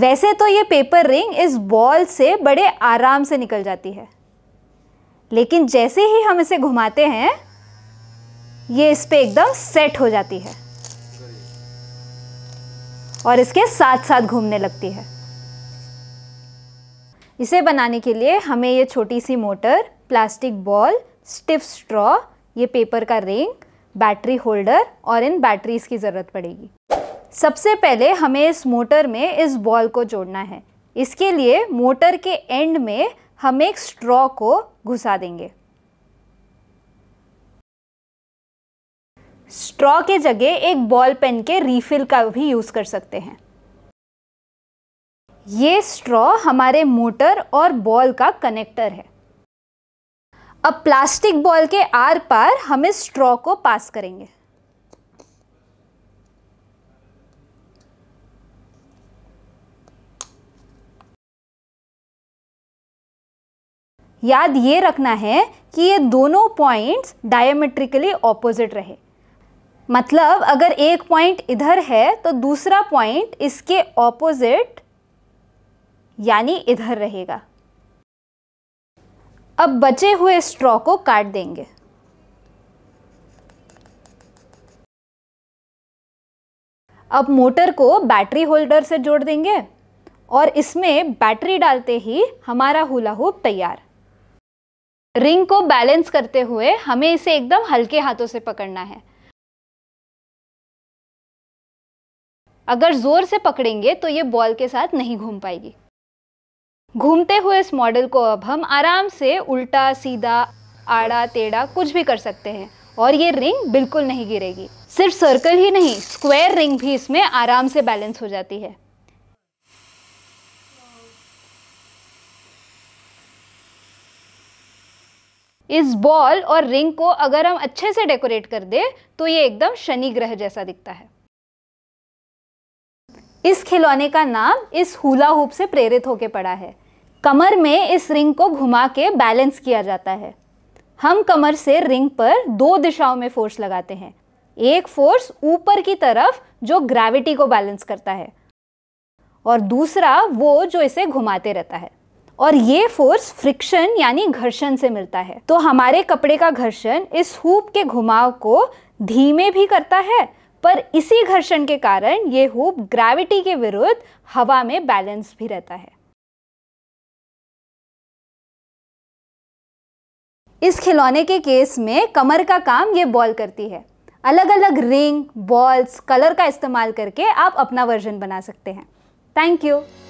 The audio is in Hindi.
वैसे तो ये पेपर रिंग इस बॉल से बड़े आराम से निकल जाती है लेकिन जैसे ही हम इसे घुमाते हैं ये इस पर एकदम सेट हो जाती है और इसके साथ साथ घूमने लगती है इसे बनाने के लिए हमें ये छोटी सी motor plastic ball stiff straw ये पेपर का रिंग बैटरी होल्डर और इन बैटरीज़ की ज़रूरत पड़ेगी सबसे पहले हमें इस मोटर में इस बॉल को जोड़ना है इसके लिए मोटर के एंड में हम एक स्ट्रॉ को घुसा देंगे स्ट्रॉ के जगह एक बॉल पेन के रीफिल का भी यूज़ कर सकते हैं ये स्ट्रॉ हमारे मोटर और बॉल का कनेक्टर है अब प्लास्टिक बॉल के आर पार हम इस स्ट्रॉ को पास करेंगे याद ये रखना है कि ये दोनों पॉइंट्स डायोमेट्रिकली ऑपोजिट रहे मतलब अगर एक पॉइंट इधर है तो दूसरा पॉइंट इसके ऑपोजिट यानी इधर रहेगा अब बचे हुए स्ट्रॉ को काट देंगे अब मोटर को बैटरी होल्डर से जोड़ देंगे और इसमें बैटरी डालते ही हमारा हुला हुप तैयार रिंग को बैलेंस करते हुए हमें इसे एकदम हल्के हाथों से पकड़ना है अगर ज़ोर से पकड़ेंगे तो ये बॉल के साथ नहीं घूम पाएगी घूमते हुए इस मॉडल को अब हम आराम से उल्टा सीधा आड़ा टेढ़ा कुछ भी कर सकते हैं और ये रिंग बिल्कुल नहीं गिरेगी सिर्फ सर्कल ही नहीं स्क्वायर रिंग भी इसमें आराम से बैलेंस हो जाती है इस बॉल और रिंग को अगर हम अच्छे से डेकोरेट कर दे तो ये एकदम शनि ग्रह जैसा दिखता है इस खिलौने का नाम इस हुला हुप से प्रेरित होके पड़ा है कमर में इस रिंग को घुमा के बैलेंस किया जाता है हम कमर से रिंग पर दो दिशाओं में फोर्स लगाते हैं एक फोर्स ऊपर की तरफ जो ग्रेविटी को बैलेंस करता है और दूसरा वो जो इसे घुमाते रहता है और ये फोर्स फ्रिक्शन यानी घर्षण से मिलता है तो हमारे कपड़े का घर्षण इस हुप के घुमाव को धीमे भी करता है पर इसी घर्षण के कारण ये हुप ग्रेविटी के विरुद्ध हवा में बैलेंस भी रहता है इस खिलौने के केस में कमर का काम ये बॉल करती है अलग अलग रिंग बॉल्स कलर का इस्तेमाल करके आप अपना वर्जन बना सकते हैं थैंक यू